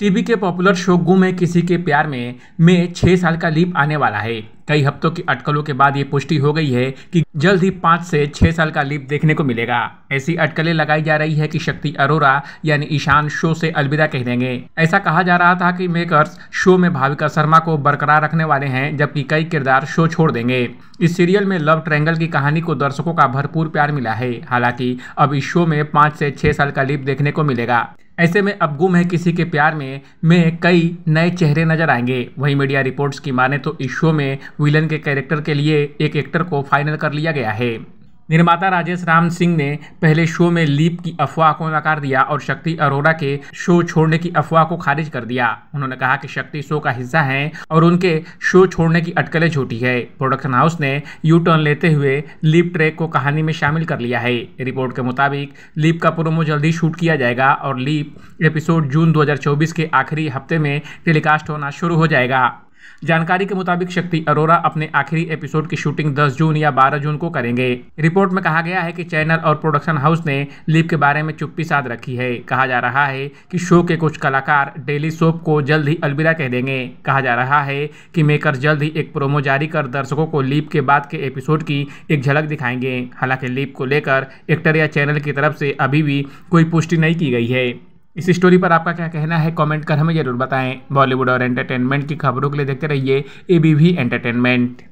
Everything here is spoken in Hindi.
टीवी के पॉपुलर शो गुम है किसी के प्यार में में छः साल का लीप आने वाला है कई हफ्तों की अटकलों के बाद ये पुष्टि हो गई है कि जल्द ही पाँच से छः साल का लीप देखने को मिलेगा ऐसी अटकलें लगाई जा रही है कि शक्ति अरोरा यानी ईशान शो से अलविदा कह देंगे ऐसा कहा जा रहा था कि मेकर्स शो में भाविका शर्मा को बरकरार रखने वाले हैं जबकि कई किरदार शो छोड़ देंगे इस सीरियल में लव ट्रैंगल की कहानी को दर्शकों का भरपूर प्यार मिला है हालांकि अब इस शो में पाँच से छः साल का लीप देखने को मिलेगा ऐसे में अब गुम है किसी के प्यार में में कई नए चेहरे नजर आएंगे वहीं मीडिया रिपोर्ट्स की माने तो इस शो में विलन के कैरेक्टर के लिए एक एक्टर को फाइनल कर लिया गया है निर्माता राजेश राम सिंह ने पहले शो में लीप की अफवाह को नकार दिया और शक्ति अरोड़ा के शो छोड़ने की अफवाह को खारिज कर दिया उन्होंने कहा कि शक्ति शो का हिस्सा हैं और उनके शो छोड़ने की अटकलें झूठी है प्रोडक्शन हाउस ने यू टर्न लेते हुए लीप ट्रैक को कहानी में शामिल कर लिया है रिपोर्ट के मुताबिक लीप का प्रोमो जल्दी शूट किया जाएगा और लीप एपिसोड जून दो के आखिरी हफ्ते में टेलीकास्ट होना शुरू हो जाएगा जानकारी के मुताबिक शक्ति अरोरा अपने आखिरी एपिसोड की शूटिंग 10 जून या 12 जून को करेंगे रिपोर्ट में कहा गया है कि चैनल और प्रोडक्शन हाउस ने लीप के बारे में चुप्पी साध रखी है कहा जा रहा है कि शो के कुछ कलाकार डेली सोप को जल्द ही अलविदा कह देंगे कहा जा रहा है कि मेकर जल्द ही एक प्रोमो जारी कर दर्शकों को लीप के बाद के एपिसोड की एक झलक दिखाएंगे हालांकि लीप को लेकर एक्टर या चैनल की तरफ से अभी भी कोई पुष्टि नहीं की गई है इस स्टोरी पर आपका क्या कहना है कमेंट कर हमें ज़रूर बताएं बॉलीवुड और एंटरटेनमेंट की खबरों के लिए देखते रहिए ए बी एंटरटेनमेंट